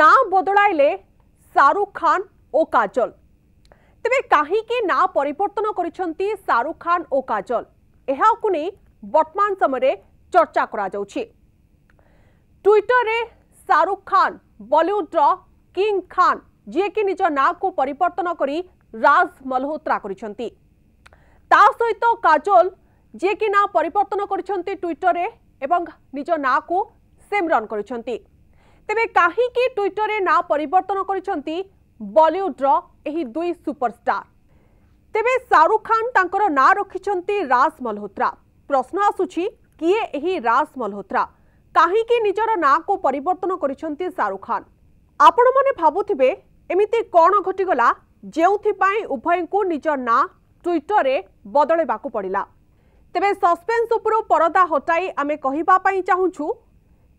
না বদলাইলে শাহরুখ খান ও কাজল তেমনি কাহিকি না পরিবর্তন করেছেন শাহরুখ খান ও কাজল এখন নিয়ে বর্তমান সময়ে চর্চা করা যাচ্ছে ট্বিটরে শাহরুখ খান বলিউডর কিং খান যিকি নিজ নাঁকু পরিবর্তন করে রাজ মলহোত্রা করেছেন তা সহিত কাজল যিকি না পরিবর্তন করেছেন ট্বিটরে এবং নিজ নাঁকু সিমরন করেছেন তেবে কাহিকি টুইটরে না পরিবর্তন করেছেন বলিউডর এই দুই সুপরস্টার তেবে শাহরুখ খান তাঁর না রাখিছেন রাজ মলহোত্রা প্রশ্ন আসুছি কিয়ে এই রাজ মলহোত্রা কাহিকি নিজের না কু পরিবর্তন করেছেন শাহরুখ খান আপন মানে ভাবুবে এমিতি কণ ঘটিগলা যেউথিপাই উভয়ঙ্কু নিজ না টুইটরে বদলাইবাকু পড়িলা তেবে সসপেন্স উপরু পরদা হটাই আমি কহিবা পাই চাহুছু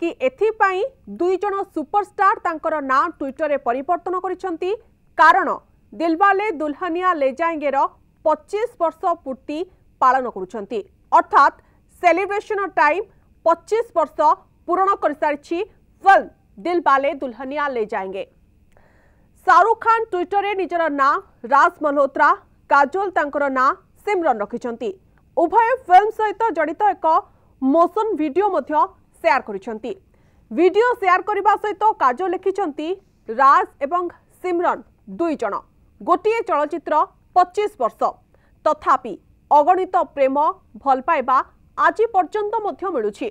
କି ଏଥିପାଇଁ ଦୁଇଜଣ ସୁପରଷ୍ଟାର ତାଙ୍କର ନାଁ ଟ୍ୱିଟରରେ ପରିବର୍ତ୍ତନ କରିଛନ୍ତି କାରଣ ଦିଲବାଲେ ଦୁଲହନିଆ ଲେଜାଏଙ୍ଗେର ପଚିଶ ବର୍ଷ ପୂର୍ତ୍ତି ପାଳନ କରୁଛନ୍ତି ଅର୍ଥାତ୍ ସେଲିବ୍ରେସନ୍ର ଟାଇମ୍ ପଚିଶ ବର୍ଷ ପୂରଣ କରିସାରିଛି ଫିଲ୍ମ ଦିଲବାଲେ ଦୁଲହନିଆ ଲେଜାଏଙ୍ଗେ ଶାହରୁଖ ଖାନ ଟ୍ୱିଟରରେ ନିଜର ନାଁ ରାଜ ମଲହୋତ୍ରା କାଜୋଲ ତାଙ୍କର ନାଁ ସିମରନ୍ ରଖିଛନ୍ତି ଉଭୟ ଫିଲ୍ମ ସହିତ ଜଡ଼ିତ ଏକ ମୋସନ୍ ଭିଡ଼ିଓ ମଧ୍ୟ ସେୟାର କରିଛନ୍ତି ଭିଡିଓ ସେୟାର କରିବା ସହିତ କାଜ ଲେଖିଛନ୍ତି ରାଜ ଏବଂ ସିମରନ ଦୁଇ ଜଣ ଗୋଟିଏ ଚଳଚ୍ଚିତ୍ର ପଚିଶ ବର୍ଷ ତଥାପି ଅଗଣିତ ପ୍ରେମ ଭଲ ପାଇବା ଆଜି ପର୍ଯ୍ୟନ୍ତ ମଧ୍ୟ ମିଳୁଛି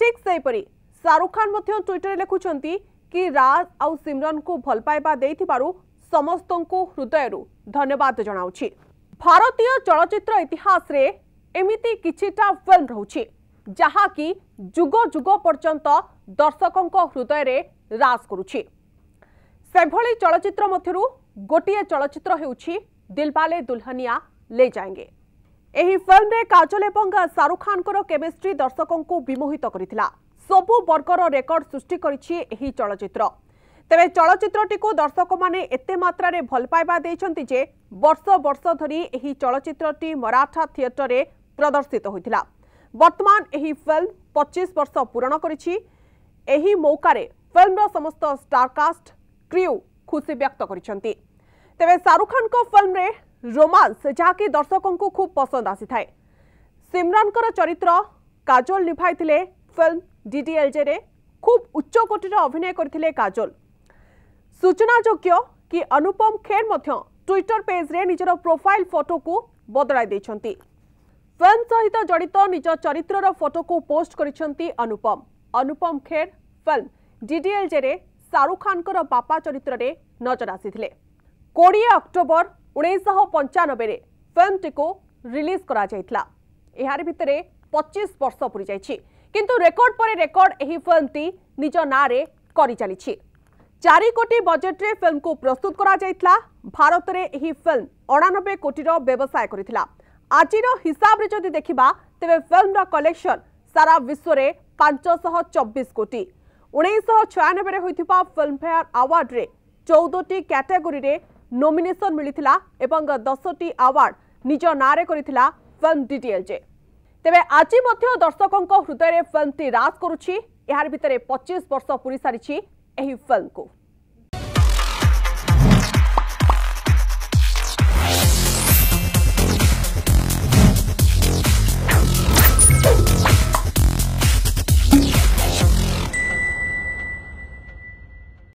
ଠିକ୍ ସେହିପରି ଶାହରୁଖ ଖାନ୍ ମଧ୍ୟ ଟ୍ୱିଟରରେ ଲେଖୁଛନ୍ତି କି ରାଜ ଆଉ ସିମରନଙ୍କୁ ଭଲ ପାଇବା ଦେଇଥିବାରୁ ସମସ୍ତଙ୍କୁ ହୃଦୟରୁ ଧନ୍ୟବାଦ ଜଣାଉଛି ଭାରତୀୟ ଚଳଚ୍ଚିତ୍ର ଇତିହାସରେ ଏମିତି କିଛିଟା ଫିଲ୍ମ ରହୁଛି ଯାହାକି ଯୁଗ ଯୁଗ ପର୍ଯ୍ୟନ୍ତ ଦର୍ଶକଙ୍କ ହୃଦୟରେ ହ୍ରାସ କରୁଛି ସେଭଳି ଚଳଚ୍ଚିତ୍ର ମଧ୍ୟରୁ ଗୋଟିଏ ଚଳଚ୍ଚିତ୍ର ହେଉଛି ଦିଲବାଲେ ଦୁଲ୍ହନିଆ ଲେ ଯାଏଙ୍ଗେ ଏହି ଫିଲ୍ମରେ କାଜଲ ଏବଂ ଶାହରୁଖ ଖାନଙ୍କର କେମିଷ୍ଟ୍ରି ଦର୍ଶକଙ୍କୁ ବିମୋହିତ କରିଥିଲା ସବୁ ବର୍ଗର ରେକର୍ଡ ସୃଷ୍ଟି କରିଛି ଏହି ଚଳଚ୍ଚିତ୍ର ତେବେ ଚଳଚ୍ଚିତ୍ରଟିକୁ ଦର୍ଶକମାନେ ଏତେ ମାତ୍ରାରେ ଭଲ ପାଇବା ଦେଇଛନ୍ତି ଯେ ବର୍ଷ ବର୍ଷ ଧରି ଏହି ଚଳଚ୍ଚିତ୍ରଟି ମରାଠା ଥିଏଟରରେ ପ୍ରଦର୍ଶିତ ହୋଇଥିଲା বর্তমান এই ফিল্ম পঁচিশ বর্ষ পূরণ করেছি এই মৌকার ফিল্মর সমস্ত স্টারকাস্ট ক্রিউ খুশি ব্যক্ত করেছেন তবে শাহরুখ খান ফিল্মে রোমান্স যা কি দর্শকঙ্ খুব পসন্দ আসি থাকে সিমরানকর চরিত্র কাজল নিভাই ফিল্ম ডিডিএলজে খুব উচ্চকোটির অভিনয় করে কাজল সূচনাযোগ্য কি অনুপম খের মধ্য ট্বিটর পেজরে নিজের প্রোফাইল ফটোকু বদলাই দিয়েছেন ফিল্ম সহিত জড়িত নিজ চরিত্রর ফটোকু পোস্ট করেছেন অনুপম অনুপম খের ফিল্ম ডিডিএলজেরে শাহরুখ খানকর বাপা চরিত্রে নজর আসিলে কোড়িয়ে অক্টোবর উনিশশহ পঞ্চানবে ফিল্মটি রিলিজ করা যাইতলা এর ভিতরে পঁচিশ বর্ষ পুরি যাই কিন্তু রেকর্ড পরে রেকর্ড এই ফিল্মটি নিজ নাঁরে করে চালিছি চারি কোটি বজেট্রে ফিল্মকু প্রস্তুত করা যাইতলা ভারতরে এই ফিল্ম অনানবে কোটির ব্যবসায় করেছিলা আজির হিসাবে যদি দেখা তেমনি ফিল্মর কলেকশন সারা বিশ্বরে পাঁচশহ চব্বিশ কোটি উনিশশহ ছয়ানবে হয়েছে ফিল্মফেয়ার আওয়ার্ডে চৌদটি ক্যাটেগোরি নমিনেসন মিলিলা এবং দশটি আওয়ার্ড নিজ নাঁরে করেছিল ফিল্ম ডিডিএলজে তেমনি আজি দর্শক হৃদয়ের ফিল্মটি রাজ করুছি এর ভিতরে পঁচিশ বর্ষ পুরি সারিছি এই ফিল্মকু